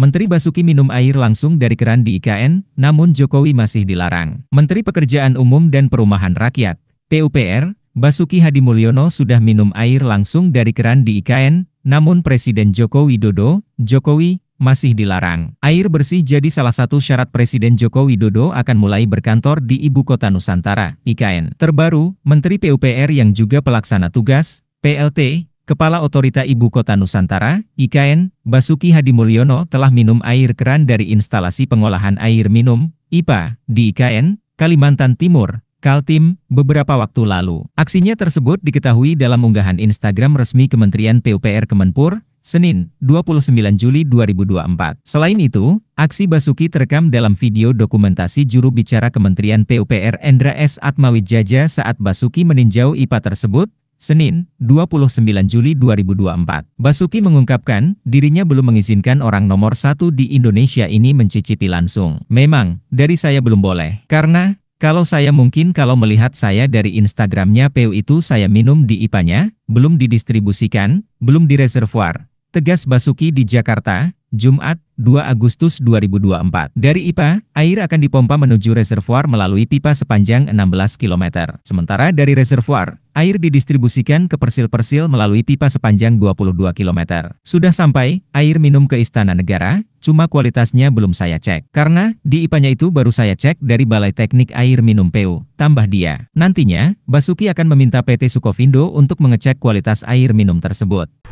Menteri Basuki minum air langsung dari keran di IKN, namun Jokowi masih dilarang. Menteri Pekerjaan Umum dan Perumahan Rakyat, PUPR, Basuki Hadi Mulyono sudah minum air langsung dari keran di IKN, namun Presiden Joko Widodo, Jokowi, masih dilarang. Air bersih jadi salah satu syarat Presiden Joko Widodo akan mulai berkantor di Ibu Kota Nusantara, IKN. Terbaru, Menteri PUPR yang juga pelaksana tugas, PLT, Kepala Otorita Ibu Kota Nusantara, IKN, Basuki Hadi Mulyono telah minum air keran dari instalasi pengolahan air minum, IPA, di IKN, Kalimantan Timur, Kaltim, beberapa waktu lalu. Aksinya tersebut diketahui dalam unggahan Instagram resmi Kementerian PUPR Kemenpur, Senin, 29 Juli 2024. Selain itu, aksi Basuki terekam dalam video dokumentasi juru bicara Kementerian PUPR Endra S. Atmawijaja saat Basuki meninjau IPA tersebut, Senin, 29 Juli 2024, Basuki mengungkapkan dirinya belum mengizinkan orang nomor satu di Indonesia ini mencicipi langsung. Memang, dari saya belum boleh. Karena, kalau saya mungkin kalau melihat saya dari Instagramnya PU itu saya minum di IPA-nya, belum didistribusikan, belum direservoir. Tegas Basuki di Jakarta, Jumat, 2 Agustus 2024. Dari IPA, air akan dipompa menuju reservoir melalui pipa sepanjang 16 km. Sementara dari reservoir, air didistribusikan ke persil-persil melalui pipa sepanjang 22 km. Sudah sampai, air minum ke Istana Negara, cuma kualitasnya belum saya cek. Karena, di IPA-nya itu baru saya cek dari Balai Teknik Air Minum PU, tambah dia. Nantinya, Basuki akan meminta PT Sukovindo untuk mengecek kualitas air minum tersebut.